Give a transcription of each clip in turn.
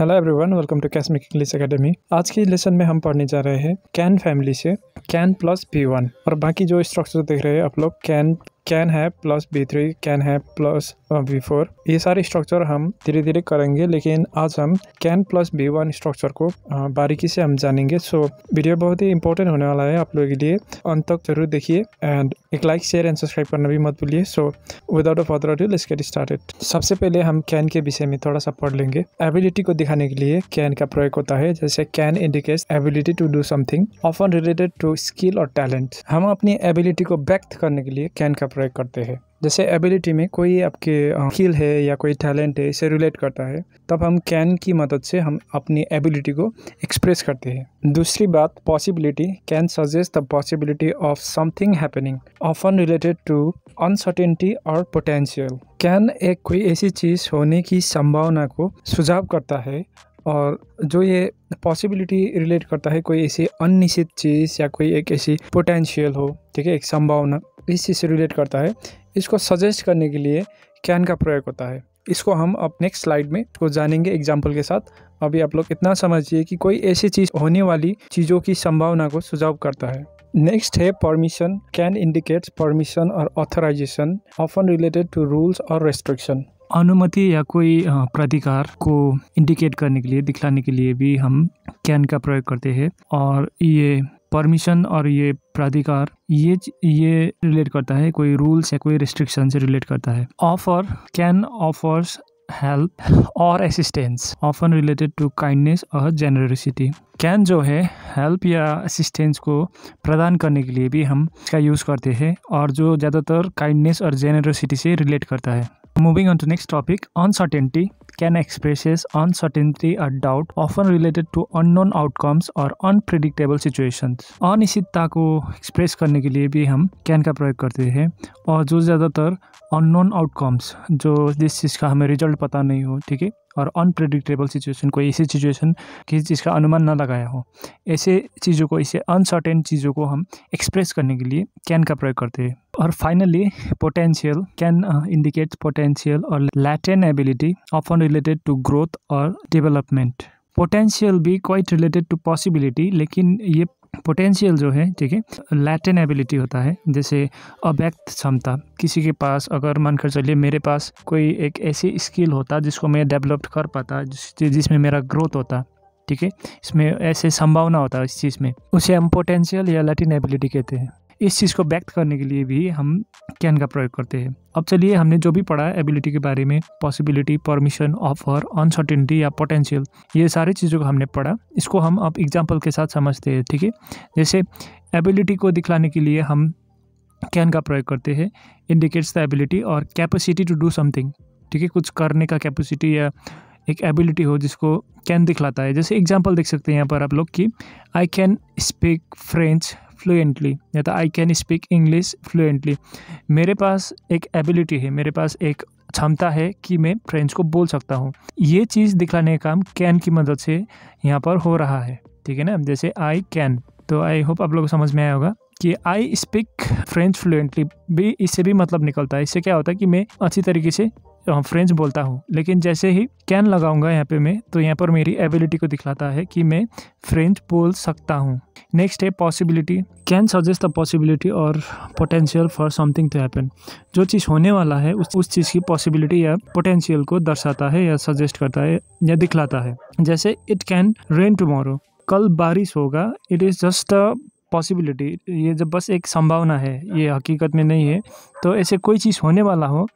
Hello everyone welcome to Cosmic English Academy आज के lesson में हम पढ़ने जा रहे हैं कैन फैमिली से कैन प्लस पी वन और बाकी जो स्ट्रक्चर देख रहे हैं आप लोग कैन कैन है प्लस बी थ्री कैन है प्लस बी फोर ये सारे स्ट्रक्चर हम धीरे धीरे करेंगे लेकिन आज हम can plus V one structure को uh, बारीकी से हम जानेंगे सो वीडियो बहुत ही इंपॉर्टेंट होने वाला है आप लोगों के लिए अंत तक जरूर देखिए एंड एक लाइक शेयर एंड सब्सक्राइब करना भी मत भूलिए so without a further do let's get started सबसे पहले हम कैन के विषय में थोड़ा सा पढ़ लेंगे एबिलिटी को दिखाने के लिए कैन का प्रयोग होता है जैसे can indicates ability to do something often related to skill और टैलेंट हम अपनी एबिलिटी को व्यक्त करने के लिए कैन का सेपरेट करते हैं जैसे एबिलिटी में कोई आपके स्किल है या कोई टैलेंट है इसे रिलेट करता है तब हम कैन की मदद से हम अपनी एबिलिटी को एक्सप्रेस करते हैं दूसरी बात possibility can suggest the possibility of something happening often related to uncertainty और पोटेंशियल कैन एक कोई ऐसी चीज़ होने की संभावना को सुझाव करता है और जो ये पॉसिबिलिटी रिलेट करता है कोई ऐसी अनिश्चित चीज़ या कोई एक ऐसी पोटेंशियल हो ठीक है एक संभावना इसी से रिलेट करता है इसको सजेस्ट करने के लिए कैन का प्रयोग होता है इसको हम अब नेक्स्ट स्लाइड में को जानेंगे एग्जाम्पल के साथ अभी आप लोग इतना समझिए कि कोई ऐसी चीज़ होने वाली चीज़ों की संभावना को सुझाव करता है नेक्स्ट है परमिशन कैन इंडिकेट्स परमिशन और authorisation often related to rules और रेस्ट्रिक्शन अनुमति या कोई प्राधिकार को इंडिकेट करने के लिए दिखलाने के लिए भी हम कैन का प्रयोग करते हैं और ये परमिशन और ये प्राधिकार ये ये रिलेट करता है कोई रूल्स या कोई रिस्ट्रिक्शन से रिलेट करता है ऑफर कैन ऑफर्स हेल्प और assistance often related to kindness और जेनरसिटी कैन जो है हेल्प या असिस्टेंस को प्रदान करने के लिए भी हम इसका यूज़ करते हैं और जो ज़्यादातर काइंडनेस और जेनरसिटी से रिलेट करता है moving on to next topic uncertainty can expresses uncertainty or doubt, often related to unknown outcomes और अनप्रिडिक्टेबल सिचुएशंस अनिश्चितता को एक्सप्रेस करने के लिए भी हम कैन का प्रयोग करते हैं और जो ज़्यादातर अननोन आउटकम्स जो जिस चीज़ का हमें रिजल्ट पता नहीं हो ठीक है और अनप्रडिक्टेबल सिचुएशन कोई ऐसी सिचुएशन किसी चीज़ का अनुमान ना लगाया हो ऐसे चीज़ों को ऐसे अनसर्टेन चीज़ों को हम एक्सप्रेस करने के लिए कैन का प्रयोग करते हैं और finally potential can indicate potential और latent ability often related to growth और डेवलपमेंट पोटेंशियल भी क्वाइट रिलेटेड टू पॉसिबिलिटी लेकिन ये पोटेंशियल जो है ठीक है लैटिन एबिलिटी होता है जैसे अव्यक्त क्षमता किसी के पास अगर मानकर कर चलिए मेरे पास कोई एक ऐसी स्किल होता जिसको मैं डेवलप कर पाता जिस जिसमें मेरा ग्रोथ होता ठीक है इसमें ऐसे संभावना होता है इस चीज़ में उसे हम पोटेंशियल या लैटिन एबिलिटी कहते हैं इस चीज़ को व्यक्त करने के लिए भी हम कैन का प्रयोग करते हैं अब चलिए हमने जो भी पढ़ा है एबिलिटी के बारे में पॉसिबिलिटी परमिशन ऑफर अनसर्टिनिटी या पोटेंशियल ये सारी चीज़ों को हमने पढ़ा इसको हम अब एग्जाम्पल के साथ समझते हैं ठीक है जैसे एबिलिटी को दिखलाने के लिए हम कैन का प्रयोग करते हैं इंडिकेट्स द एबिलिटी और कैपेसिटी टू डू समथिंग ठीक है कुछ करने का कैपेसिटी या एक एबिलिटी हो जिसको कैन दिखलाता है जैसे एग्जाम्पल देख सकते हैं यहाँ पर आप लोग कि I can speak French fluently या तो I can speak English fluently मेरे पास एक एबिलिटी है मेरे पास एक क्षमता है कि मैं फ्रेंच को बोल सकता हूँ ये चीज़ दिखलाने का काम कैन की मदद से यहाँ पर हो रहा है ठीक है ना जैसे आई कैन तो आई होप आप लोग को समझ में आया होगा कि आई स्पीक फ्रेंच फ्लुएंटली भी इससे भी मतलब निकलता है इससे क्या होता है कि मैं अच्छी तरीके से फ्रेंच बोलता हूँ लेकिन जैसे ही कैन लगाऊंगा यहाँ पे मैं तो यहाँ पर मेरी एबिलिटी को दिखलाता है कि मैं फ्रेंच बोल सकता हूँ नेक्स्ट है possibility can suggest the possibility और potential for something to happen जो चीज़ होने वाला है उस उस चीज़ की पॉसिबिलिटी या पोटेंशियल को दर्शाता है या सजेस्ट करता है या दिखलाता है जैसे इट कैन रेन टमोरो कल बारिश होगा it is just a possibility ये जब बस एक संभावना है हाँ। ये हकीकत में नहीं है तो ऐसे कोई चीज़ होने वाला हो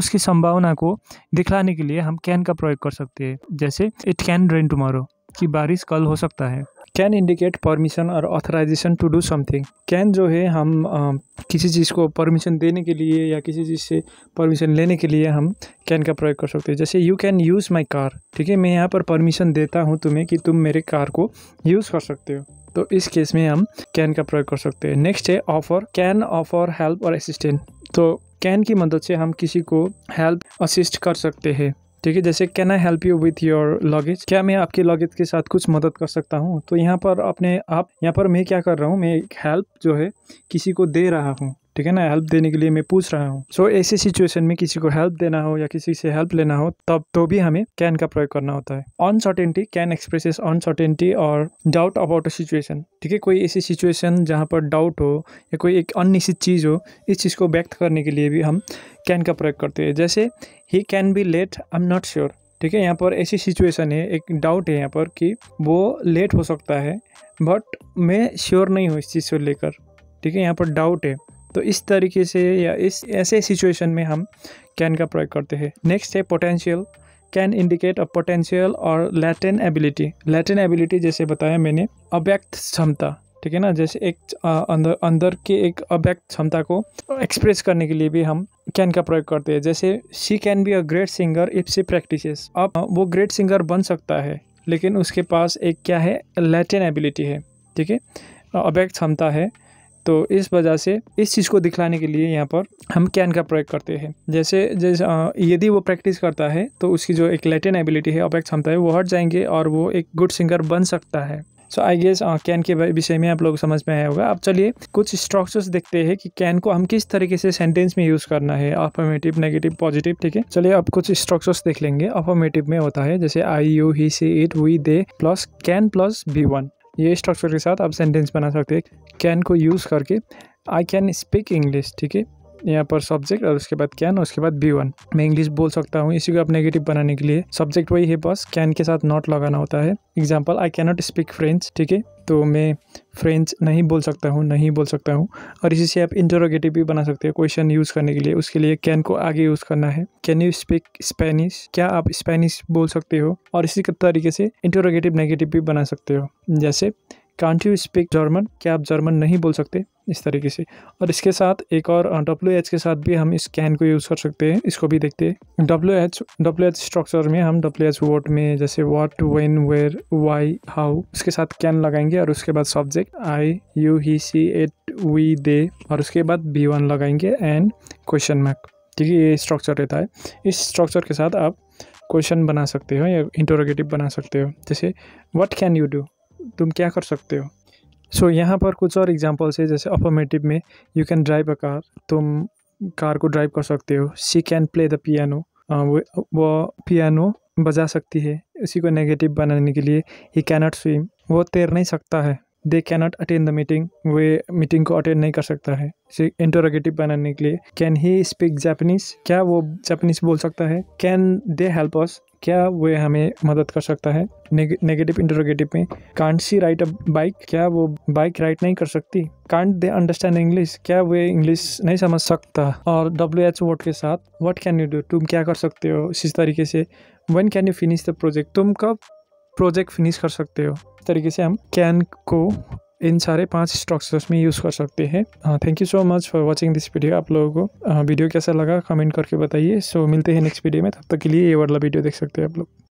उसकी संभावना को दिखलाने के लिए हम कैन का प्रयोग कर सकते हैं जैसे इट कैन रेन टुमारो कि बारिश कल हो सकता है कैन इंडिकेट परमिशन और authorisation to do something can जो है हम आ, किसी चीज़ को परमिशन देने के लिए या किसी चीज़ से परमिशन लेने के लिए हम कैन का प्रयोग कर सकते हैं जैसे you can use my car ठीक है मैं यहाँ पर परमिशन देता हूँ तुम्हें कि तुम मेरे कार को यूज़ कर सकते हो तो इस केस में हम कैन का प्रयोग कर सकते हैं नेक्स्ट है ऑफर कैन ऑफर हेल्प और असिस्टेंट तो कैन की मदद से हम किसी को हेल्प असिस्ट कर सकते हैं ठीक है जैसे can I help you with your luggage क्या मैं आपके लॉगेज के साथ कुछ मदद कर सकता हूँ तो यहाँ पर अपने आप यहाँ पर मैं क्या कर रहा हूँ मैं एक हेल्प जो है किसी को दे रहा हूँ ठीक है ना हेल्प देने के लिए मैं पूछ रहा हूँ सो so, ऐसी सिचुएशन में किसी को हेल्प देना हो या किसी से हेल्प लेना हो तब तो भी हमें कैन का प्रयोग करना होता है अनसर्टेनिटी कैन एक्सप्रेसेस अनसर्टेनिटी और डाउट अबाउट अ सिचुएशन ठीक है कोई ऐसी सिचुएशन जहाँ पर डाउट हो या कोई एक अनिश्चित चीज़ हो इस चीज़ को व्यक्त करने के लिए भी हम कैन का प्रयोग करते हैं जैसे he can be late I am not sure ठीक है यहाँ पर ऐसी सिचुएशन है एक डाउट है यहाँ पर कि वो लेट हो सकता है बट मैं श्योर नहीं हूँ इस चीज़ को लेकर ठीक है यहाँ पर डाउट है तो इस तरीके से या इस ऐसे सिचुएशन में हम कैन का प्रयोग करते हैं नेक्स्ट है potential can indicate a potential और लैटिन एबिलिटी लैटिन एबिलिटी जैसे बताया मैंने अव्यक्त क्षमता ठीक है ना जैसे एक अंदर अंदर के एक अव्यक्त क्षमता को एक्सप्रेस करने के लिए भी हम कैन का प्रयोग करते हैं जैसे she can be a great singer if she practice अब वो ग्रेट सिंगर बन सकता है लेकिन उसके पास एक क्या है लैटिन एबिलिटी है ठीक है अव्यक्त क्षमता है तो इस वजह से इस चीज़ को दिखलाने के लिए यहाँ पर हम कैन का प्रयोग करते हैं जैसे जैसे यदि वो प्रैक्टिस करता है तो उसकी जो एक लेटेन एबिलिटी है अपेक्ष क्षमता है वो हट जाएंगे और वो एक गुड सिंगर बन सकता है सो आई गेस कैन के विषय में आप लोग समझ में आया होगा अब चलिए कुछ स्ट्रक्चर्स देखते हैं कि कैन को हम किस तरीके से सेंटेंस में यूज़ करना है अफॉर्मेटिव नेगेटिव पॉजिटिव ठीक है चलिए अब कुछ स्ट्रक्चर्स देख लेंगे अफॉर्मेटिव में होता है जैसे I you he she it we they plus can plus V one ये स्ट्रक्चर के साथ आप सेंटेंस बना सकते हैं कैन को यूज़ करके आई कैन स्पीक इंग्लिश ठीक है यहाँ पर सब्जेक्ट और उसके बाद कैन और उसके बाद बी वन मैं इंग्लिश बोल सकता हूँ इसी को आप नेगेटिव बनाने के लिए सब्जेक्ट वही है बस कैन के साथ नॉट लगाना होता है example I cannot speak French ठीक है तो मैं फ्रेंच नहीं बोल सकता हूँ नहीं बोल सकता हूँ और इसी से आप इंटरोगेटिव भी बना सकते हैं क्वेश्चन यूज़ करने के लिए उसके लिए कैन को आगे यूज़ करना है कैन यू स्पीक स्पेनिश क्या आप स्पेनिश बोल सकते हो और इसी तरीके से इंटरोगेटिव नेगेटिव भी बना सकते हो जैसे कांट यू स्पीक जर्मन क्या आप जर्मन नहीं बोल सकते इस तरीके से और इसके साथ एक और डब्ल्यू एच के साथ भी हम इस कैन को यूज़ कर सकते हैं इसको भी देखते हैं W H W H structure में हम डब्ल्यू एच वर्ड में जैसे what when where why how उसके साथ कैन लगाएंगे और उसके बाद subject I you he she it we they और उसके बाद बी वन लगाएंगे एंड क्वेश्चन मार्क ठीक है ये स्ट्रक्चर रहता है इस स्ट्रक्चर के साथ आप क्वेश्चन बना सकते हो या इंटरोगेटिव बना सकते हो जैसे व्हाट कैन यू डू तुम क्या कर सकते हो सो so, यहाँ पर कुछ और एग्जांपल्स है जैसे अपोमेटिव में you can drive a car तुम कार को ड्राइव कर सकते हो she can play the piano वो वो पियानो बजा सकती है उसी को नेगेटिव बनाने के लिए ही कैनॉट स्विम वो तैर नहीं सकता है they can not attend the meeting वे मीटिंग को अटेंड नहीं कर सकता है इंटरोगेटिव बनाने के लिए कैन ही स्पीक जापनीज क्या वो जापनीज बोल सकता है कैन दे हेल्प अस क्या वे हमें मदद कर सकता है नेगेटिव इंटरोगेटिव में can't she ride a bike क्या वो बाइक राइट नहीं कर सकती कांट दे अंडरस्टैंड इंग्लिश क्या वे इंग्लिश नहीं समझ सकता और डब्ल्यू एच वर्ड के साथ वट कैन यू डू तुम क्या कर सकते हो इसी तरीके से when can you finish the project तुम कब प्रोजेक्ट फिनिश कर सकते हो इस तरीके से हम कैन को इन सारे पांच स्ट्रक्चर्स में यूज़ कर सकते हैं thank you so much for watching this video आप लोगों को वीडियो हाँ, कैसा लगा कमेंट करके बताइए सो मिलते हैं नेक्स्ट वीडियो में तब तक के लिए ये वाला वीडियो देख सकते हैं आप लोग